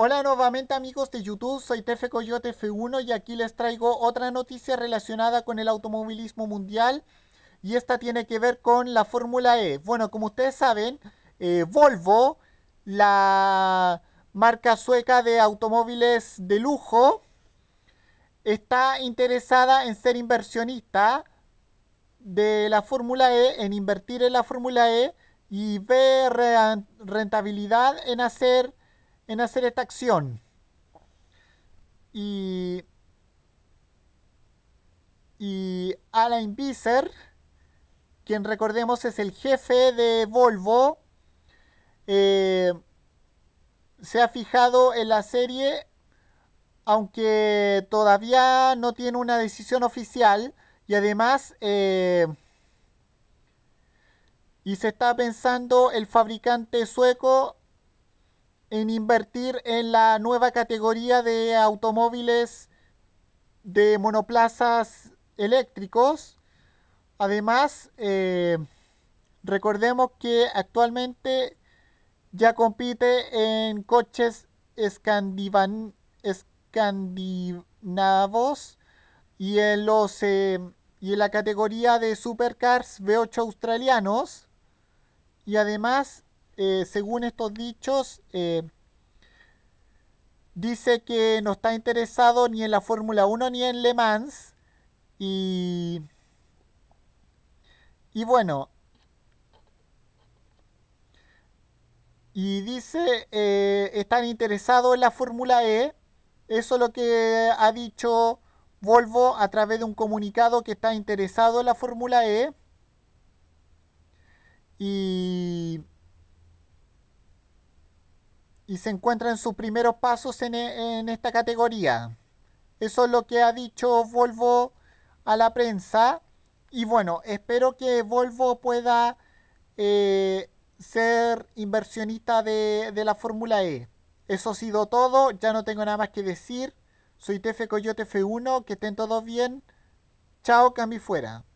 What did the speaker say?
Hola nuevamente amigos de YouTube, soy Tefe Coyote F1 y aquí les traigo otra noticia relacionada con el automovilismo mundial y esta tiene que ver con la Fórmula E. Bueno, como ustedes saben, eh, Volvo, la marca sueca de automóviles de lujo, está interesada en ser inversionista de la Fórmula E, en invertir en la Fórmula E y ver rentabilidad en hacer en hacer esta acción. Y, y Alain Visser, quien recordemos es el jefe de Volvo, eh, se ha fijado en la serie, aunque todavía no tiene una decisión oficial. Y además, eh, y se está pensando el fabricante sueco en invertir en la nueva categoría de automóviles de monoplazas eléctricos. Además, eh, recordemos que actualmente ya compite en coches escandivan, escandinavos y en, los, eh, y en la categoría de supercars V8 australianos. Y además eh, según estos dichos, eh, dice que no está interesado ni en la Fórmula 1 ni en Le Mans. Y, y bueno, y dice, eh, están interesados en la Fórmula E. Eso es lo que ha dicho Volvo a través de un comunicado que está interesado en la Fórmula E. Y y se encuentra en sus primeros pasos e, en, esta categoría. Eso es lo que ha dicho Volvo a la prensa. Y bueno, espero que Volvo pueda eh, ser inversionista de, la Fórmula E. Eso ha sido todo, ya no tengo nada más que decir. Soy TF Coyote F1, que estén todos bien. Chao, cambio fuera.